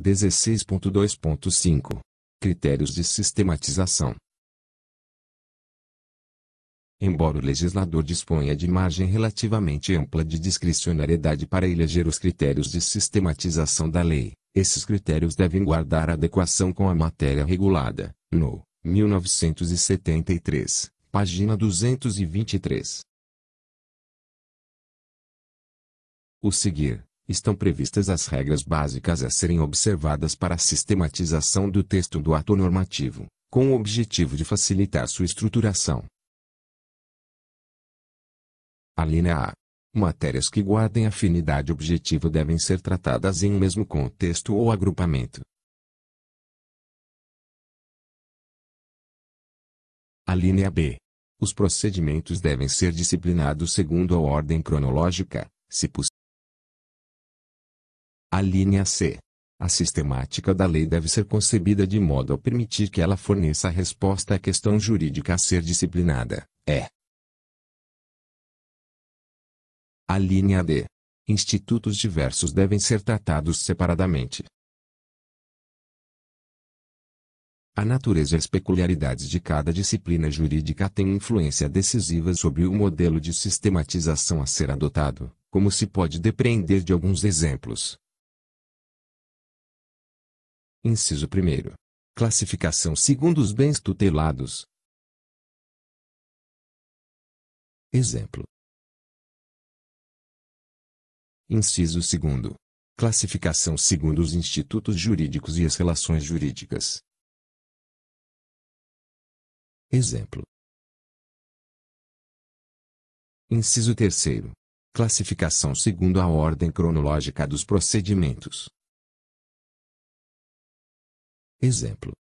16.2.5 Critérios de sistematização. Embora o legislador disponha de margem relativamente ampla de discricionariedade para eleger os critérios de sistematização da lei, esses critérios devem guardar adequação com a matéria regulada, no 1973, página 223. O seguir estão previstas as regras básicas a serem observadas para a sistematização do texto do ato normativo, com o objetivo de facilitar sua estruturação. Alínea A. Matérias que guardem afinidade objetiva devem ser tratadas em um mesmo contexto ou agrupamento. Alínea B. Os procedimentos devem ser disciplinados segundo a ordem cronológica, se possível. A linha C. A sistemática da lei deve ser concebida de modo a permitir que ela forneça a resposta à questão jurídica a ser disciplinada. É. A linha D. Institutos diversos devem ser tratados separadamente. A natureza e as peculiaridades de cada disciplina jurídica têm influência decisiva sobre o modelo de sistematização a ser adotado, como se pode depreender de alguns exemplos. Inciso 1. Classificação segundo os bens tutelados. Exemplo. Inciso 2. Classificação segundo os institutos jurídicos e as relações jurídicas. Exemplo. Inciso 3. Classificação segundo a ordem cronológica dos procedimentos. Exemplo: